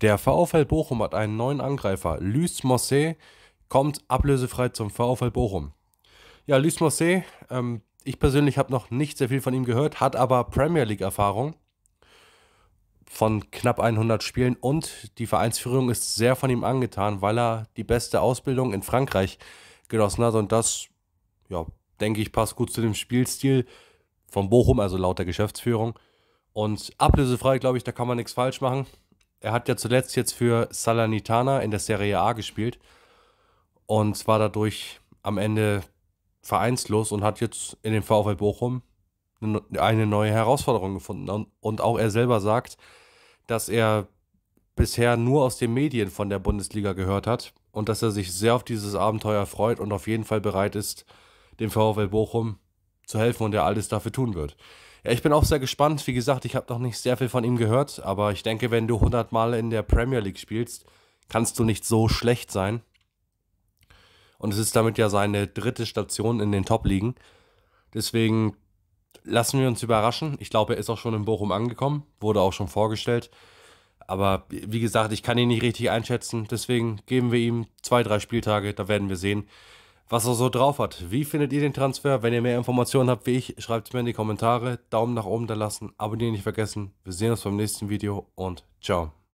Der VfL Bochum hat einen neuen Angreifer. Luis Mosse kommt ablösefrei zum VfL Bochum. Ja, Luis Mosse, ähm, ich persönlich habe noch nicht sehr viel von ihm gehört, hat aber Premier League-Erfahrung von knapp 100 Spielen und die Vereinsführung ist sehr von ihm angetan, weil er die beste Ausbildung in Frankreich genossen hat und das, ja, denke ich, passt gut zu dem Spielstil von Bochum, also laut der Geschäftsführung. Und ablösefrei, glaube ich, da kann man nichts falsch machen er hat ja zuletzt jetzt für Salernitana in der Serie A gespielt und war dadurch am Ende vereinslos und hat jetzt in dem VfL Bochum eine neue Herausforderung gefunden. Und auch er selber sagt, dass er bisher nur aus den Medien von der Bundesliga gehört hat und dass er sich sehr auf dieses Abenteuer freut und auf jeden Fall bereit ist, dem VfL Bochum zu helfen und er alles dafür tun wird. Ja, ich bin auch sehr gespannt. Wie gesagt, ich habe noch nicht sehr viel von ihm gehört, aber ich denke, wenn du 100 Mal in der Premier League spielst, kannst du nicht so schlecht sein. Und es ist damit ja seine dritte Station in den Top-Ligen. Deswegen lassen wir uns überraschen. Ich glaube, er ist auch schon in Bochum angekommen, wurde auch schon vorgestellt. Aber wie gesagt, ich kann ihn nicht richtig einschätzen. Deswegen geben wir ihm zwei, drei Spieltage, da werden wir sehen was er so drauf hat. Wie findet ihr den Transfer? Wenn ihr mehr Informationen habt wie ich, schreibt es mir in die Kommentare. Daumen nach oben da lassen, abonnieren nicht vergessen. Wir sehen uns beim nächsten Video und ciao.